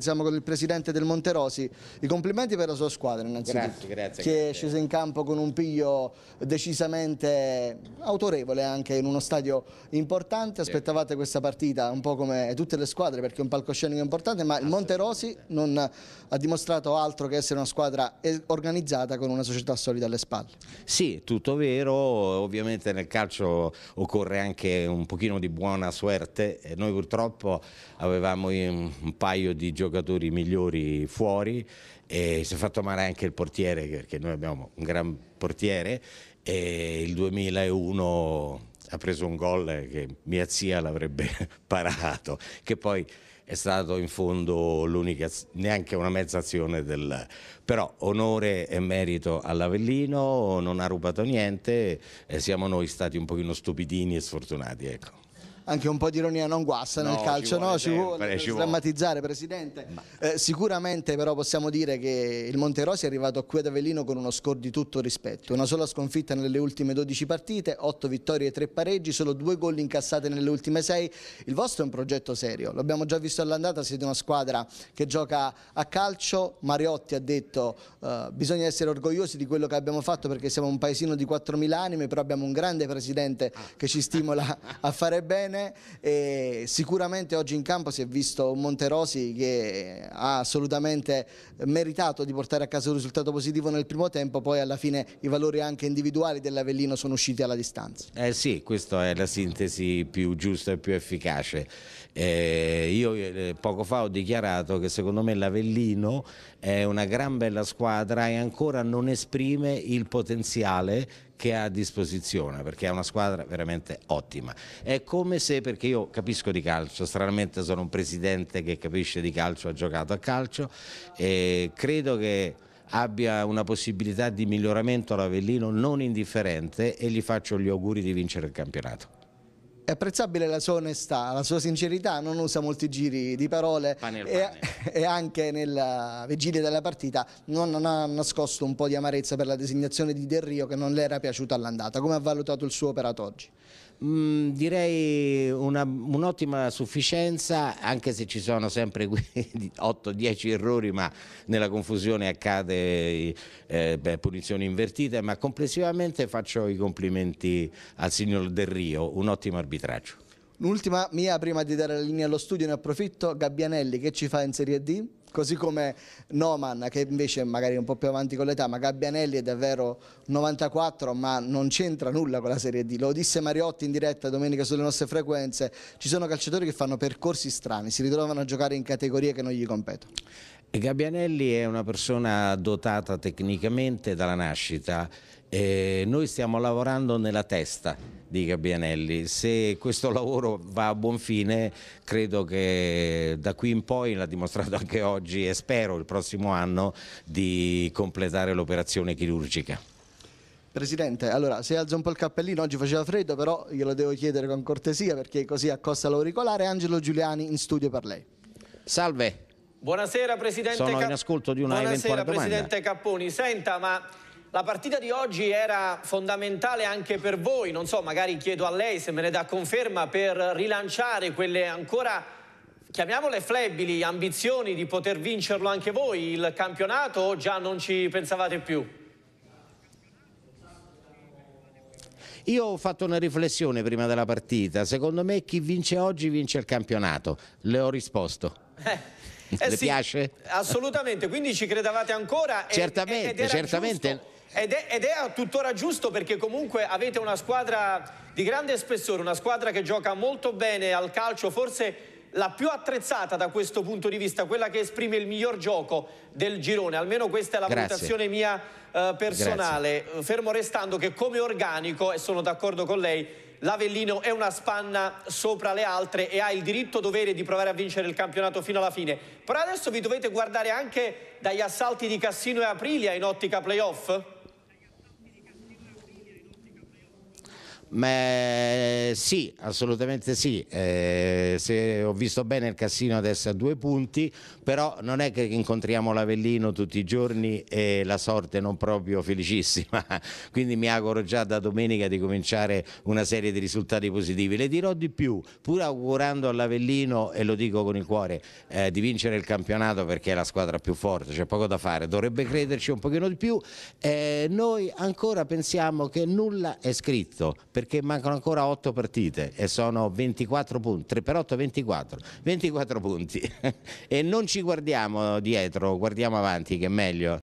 Siamo con il presidente del Monterosi, i complimenti per la sua squadra innanzitutto, grazie, grazie, che grazie. è scesa in campo con un piglio decisamente autorevole anche in uno stadio importante, aspettavate questa partita un po' come tutte le squadre perché è un palcoscenico importante, ma il Monterosi non ha dimostrato altro che essere una squadra organizzata con una società solida alle spalle. Sì, tutto vero, ovviamente nel calcio occorre anche un pochino di buona suerte, noi purtroppo avevamo un paio di giocatori giocatori migliori fuori e si è fatto male anche il portiere perché noi abbiamo un gran portiere e il 2001 ha preso un gol che mia zia l'avrebbe parato che poi è stato in fondo l'unica, neanche una mezza azione del... Però onore e merito all'Avellino, non ha rubato niente, siamo noi stati un pochino stupidini e sfortunati. Ecco anche un po' di ironia non guasta no, nel calcio, ci no? Eh, ci vuole, ci drammatizzare, Presidente. Eh, sicuramente però possiamo dire che il Monterosi è arrivato qui ad Avellino con uno score di tutto rispetto. Una sola sconfitta nelle ultime 12 partite, 8 vittorie e 3 pareggi, solo 2 gol incassate nelle ultime 6. Il vostro è un progetto serio, l'abbiamo già visto all'andata, siete una squadra che gioca a calcio. Mariotti ha detto eh, bisogna essere orgogliosi di quello che abbiamo fatto perché siamo un paesino di 4.000 anime, però abbiamo un grande Presidente che ci stimola a fare bene bene e sicuramente oggi in campo si è visto un Monterosi che ha assolutamente meritato di portare a casa un risultato positivo nel primo tempo, poi alla fine i valori anche individuali dell'Avellino sono usciti alla distanza. Eh sì, questa è la sintesi più giusta e più efficace. Eh, io eh, poco fa ho dichiarato che secondo me l'Avellino è una gran bella squadra e ancora non esprime il potenziale che ha a disposizione perché è una squadra veramente ottima. È come se, perché io capisco di calcio, stranamente sono un presidente che capisce di calcio, ha giocato a calcio e credo che abbia una possibilità di miglioramento all'Avellino non indifferente e gli faccio gli auguri di vincere il campionato. È apprezzabile la sua onestà, la sua sincerità, non usa molti giri di parole pane pane. E, e, anche nella eh, vigilia della partita non, non, ha nascosto un po' di amarezza per la designazione di Del Rio che non le era piaciuta all'andata. Come ha valutato il suo operato oggi? Mm, direi un'ottima un sufficienza, anche se ci sono sempre 8-10 errori, ma nella confusione accade eh, punizioni invertite, ma complessivamente faccio i complimenti al signor Del Rio, un ottimo arbitraggio. Un'ultima mia prima di dare la linea allo studio, ne approfitto, Gabbianelli che ci fa in Serie D? Così come Noman, che invece magari è un po' più avanti con l'età, ma Gabbianelli è davvero 94, ma non c'entra nulla con la Serie D. Lo disse Mariotti in diretta domenica sulle nostre frequenze, ci sono calciatori che fanno percorsi strani, si ritrovano a giocare in categorie che non gli competono. Gabbianelli è una persona dotata tecnicamente dalla nascita. Eh, noi stiamo lavorando nella testa di Gabbianelli. Se questo lavoro va a buon fine, credo che da qui in poi, l'ha dimostrato anche oggi e spero il prossimo anno, di completare l'operazione chirurgica. Presidente, allora se alza un po' il cappellino, oggi faceva freddo, però glielo devo chiedere con cortesia perché così accosta l'auricolare. Angelo Giuliani in studio per lei. Salve. Buonasera Presidente Sono in ascolto di una Buonasera, Presidente Capponi. Senta, ma la partita di oggi era fondamentale anche per voi, non so, magari chiedo a lei se me ne dà conferma per rilanciare quelle ancora, chiamiamole flebili, ambizioni di poter vincerlo anche voi il campionato o già non ci pensavate più? Io ho fatto una riflessione prima della partita, secondo me chi vince oggi vince il campionato, le ho risposto. Eh. Eh Le sì, piace? Assolutamente, quindi ci credevate ancora. Certamente, ed, certamente. Ed è, ed è, tuttora giusto perché comunque avete una squadra di grande spessore, una squadra che gioca molto bene al calcio, forse la più attrezzata da questo punto di vista, quella che esprime il miglior gioco del girone, almeno questa è la Grazie. valutazione mia eh, personale, Grazie. fermo restando che come organico, e sono d'accordo con lei, l'Avellino è una spanna sopra le altre e ha il diritto dovere di provare a vincere il campionato fino alla fine. Però adesso vi dovete guardare anche dagli assalti di Cassino e Aprilia in ottica playoff? Ma, eh, sì, assolutamente sì. Eh, se ho visto bene il Cassino adesso a due punti, però non è che incontriamo l'Avellino tutti i giorni e la sorte non proprio felicissima. Quindi mi auguro già da domenica di cominciare una serie di risultati positivi. Le dirò di più, pur augurando all'Avellino, e lo dico con il cuore, eh, di vincere il campionato perché è la squadra più forte, c'è poco da fare, dovrebbe crederci un pochino di più. Eh, noi ancora pensiamo che nulla è scritto perché mancano ancora 8 partite e sono 24 punti, 3 per 8 24, 24 punti e non ci guardiamo dietro, guardiamo avanti che è meglio